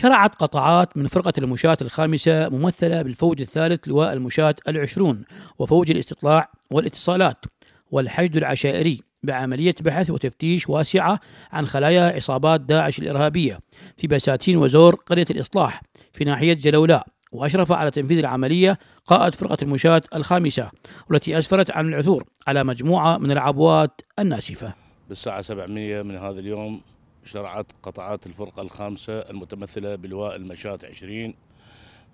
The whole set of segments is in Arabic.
شرعت قطعات من فرقة المشاة الخامسة ممثلة بالفوج الثالث لواء المشاة العشرون وفوج الاستطلاع والاتصالات والحشد العشائري بعملية بحث وتفتيش واسعة عن خلايا عصابات داعش الإرهابية في بساتين وزور قرية الإصلاح في ناحية جلولاء وأشرف على تنفيذ العملية قائد فرقة المشاة الخامسة والتي أسفرت عن العثور على مجموعة من العبوات الناسفة بالساعة 700 من هذا اليوم شرعت قطعات الفرقة الخامسة المتمثلة بلواء المشاة 20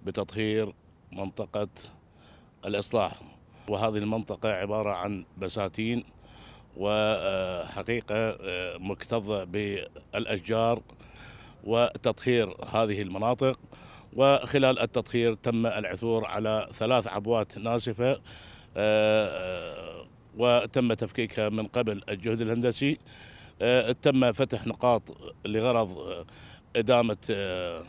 بتطهير منطقة الإصلاح وهذه المنطقة عبارة عن بساتين وحقيقة آه، مكتظة بالأشجار وتطهير هذه المناطق وخلال التطهير تم العثور على ثلاث عبوات ناسفة آه، آه، وتم تفكيكها من قبل الجهد الهندسي آه، تم فتح نقاط لغرض آه، إدامة آه،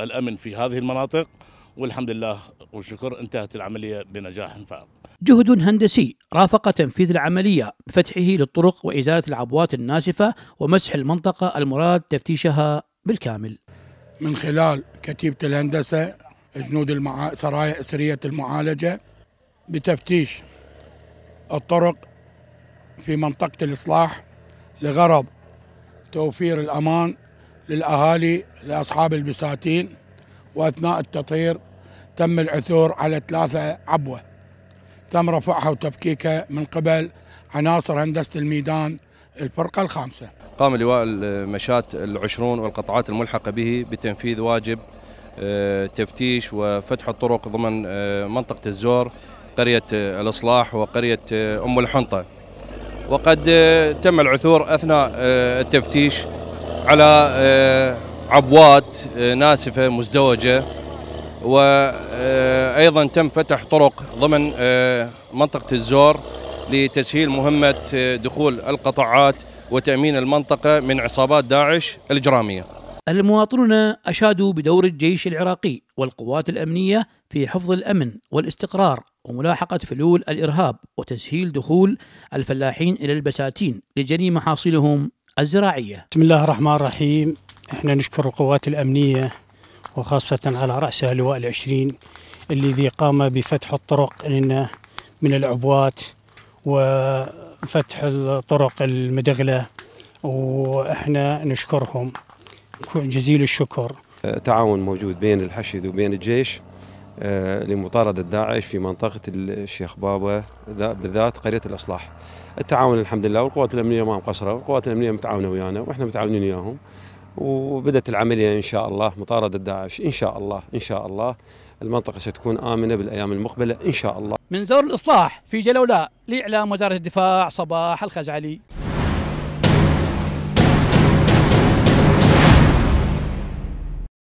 الأمن في هذه المناطق والحمد لله والشكر انتهت العملية بنجاح فعال جهد هندسي رافق تنفيذ العملية بفتحه للطرق وإزالة العبوات الناسفة ومسح المنطقة المراد تفتيشها بالكامل من خلال كتيبة الهندسة جنود المع... سرايا أسرية المعالجة بتفتيش الطرق في منطقة الإصلاح لغرض توفير الأمان للأهالي لأصحاب البساتين وأثناء التطهير تم العثور على ثلاثة عبوة تم رفعها وتفكيكها من قبل عناصر هندسة الميدان الفرقة الخامسة قام لواء المشات العشرون والقطعات الملحقة به بتنفيذ واجب آه، تفتيش وفتح الطرق ضمن آه، منطقة الزور قرية آه، الإصلاح وقرية أم الحنطة وقد آه، تم العثور أثناء آه، التفتيش على آه، عبوات ناسفة مزدوجة وأيضا تم فتح طرق ضمن منطقة الزور لتسهيل مهمة دخول القطاعات وتأمين المنطقة من عصابات داعش الإجرامية المواطنون أشادوا بدور الجيش العراقي والقوات الأمنية في حفظ الأمن والاستقرار وملاحقة فلول الإرهاب وتسهيل دخول الفلاحين إلى البساتين لجني محاصيلهم الزراعية بسم الله الرحمن الرحيم احنا نشكر القوات الأمنية وخاصة على رأسها لواء العشرين الذي قام بفتح الطرق لنا من العبوات وفتح الطرق المدغلة واحنا نشكرهم جزيل الشكر آه، تعاون موجود بين الحشد وبين الجيش آه، لمطاردة داعش في منطقة الشيخ بابا بالذات قرية الأصلاح التعاون الحمد لله والقوات الأمنية ما مقصرة والقوات الأمنية متعاونة ويانا وإحنا متعاونين وياهم وبدأت العملية إن شاء الله مطاردة داعش إن شاء الله إن شاء الله المنطقة ستكون آمنة بالأيام المقبلة إن شاء الله من زور الإصلاح في جلولاء لإعلام وزارة الدفاع صباح الخزعلي